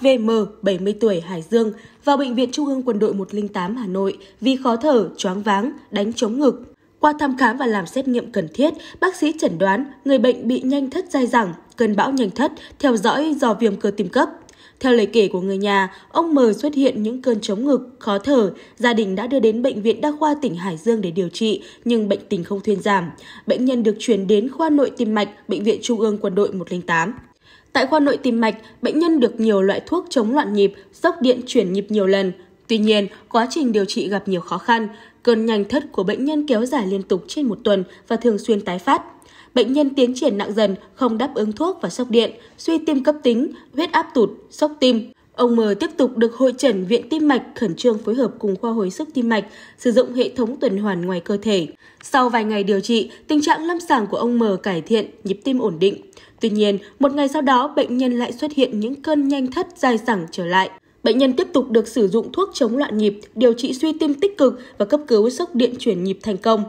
HVM 70 tuổi Hải Dương vào Bệnh viện Trung ương Quân đội 108 Hà Nội vì khó thở, choáng váng, đánh chống ngực. Qua thăm khám và làm xét nghiệm cần thiết, bác sĩ chẩn đoán người bệnh bị nhanh thất dai dẳng, cơn bão nhanh thất, theo dõi do viêm cơ tim cấp. Theo lời kể của người nhà, ông M xuất hiện những cơn chống ngực, khó thở. Gia đình đã đưa đến Bệnh viện Đa khoa tỉnh Hải Dương để điều trị, nhưng bệnh tình không thuyên giảm. Bệnh nhân được chuyển đến khoa nội tim mạch Bệnh viện Trung ương Quân đội 108. Tại khoa nội tim mạch, bệnh nhân được nhiều loại thuốc chống loạn nhịp, sốc điện chuyển nhịp nhiều lần. Tuy nhiên, quá trình điều trị gặp nhiều khó khăn. Cơn nhanh thất của bệnh nhân kéo dài liên tục trên một tuần và thường xuyên tái phát. Bệnh nhân tiến triển nặng dần, không đáp ứng thuốc và sốc điện, suy tim cấp tính, huyết áp tụt, sốc tim. Ông M tiếp tục được hội trần Viện Tim Mạch khẩn trương phối hợp cùng khoa hồi sức tim mạch sử dụng hệ thống tuần hoàn ngoài cơ thể. Sau vài ngày điều trị, tình trạng lâm sàng của ông M cải thiện, nhịp tim ổn định. Tuy nhiên, một ngày sau đó, bệnh nhân lại xuất hiện những cơn nhanh thất dài dẳng trở lại. Bệnh nhân tiếp tục được sử dụng thuốc chống loạn nhịp, điều trị suy tim tích cực và cấp cứu sốc điện chuyển nhịp thành công.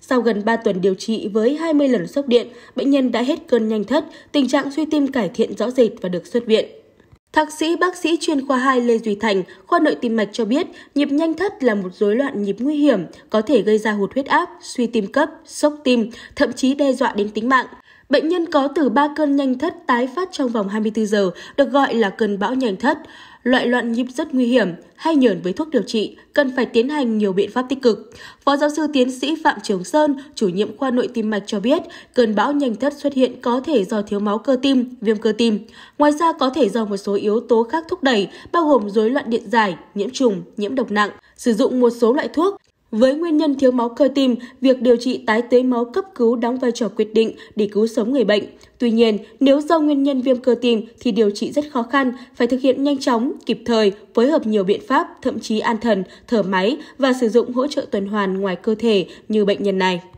Sau gần 3 tuần điều trị với 20 lần sốc điện, bệnh nhân đã hết cơn nhanh thất, tình trạng suy tim cải thiện rõ rệt và được xuất viện. Thạc sĩ bác sĩ chuyên khoa 2 Lê Duy Thành, khoa nội tim mạch cho biết, nhịp nhanh thất là một rối loạn nhịp nguy hiểm, có thể gây ra hụt huyết áp, suy tim cấp, sốc tim, thậm chí đe dọa đến tính mạng. Bệnh nhân có từ 3 cơn nhanh thất tái phát trong vòng 24 giờ, được gọi là cơn bão nhanh thất. Loại loạn nhịp rất nguy hiểm, hay nhờn với thuốc điều trị, cần phải tiến hành nhiều biện pháp tích cực. Phó giáo sư tiến sĩ Phạm Trường Sơn, chủ nhiệm khoa nội tim mạch cho biết, cơn bão nhanh thất xuất hiện có thể do thiếu máu cơ tim, viêm cơ tim. Ngoài ra có thể do một số yếu tố khác thúc đẩy, bao gồm rối loạn điện giải, nhiễm trùng, nhiễm độc nặng. Sử dụng một số loại thuốc với nguyên nhân thiếu máu cơ tim, việc điều trị tái tưới máu cấp cứu đóng vai trò quyết định để cứu sống người bệnh. Tuy nhiên, nếu do nguyên nhân viêm cơ tim thì điều trị rất khó khăn, phải thực hiện nhanh chóng, kịp thời, phối hợp nhiều biện pháp, thậm chí an thần, thở máy và sử dụng hỗ trợ tuần hoàn ngoài cơ thể như bệnh nhân này.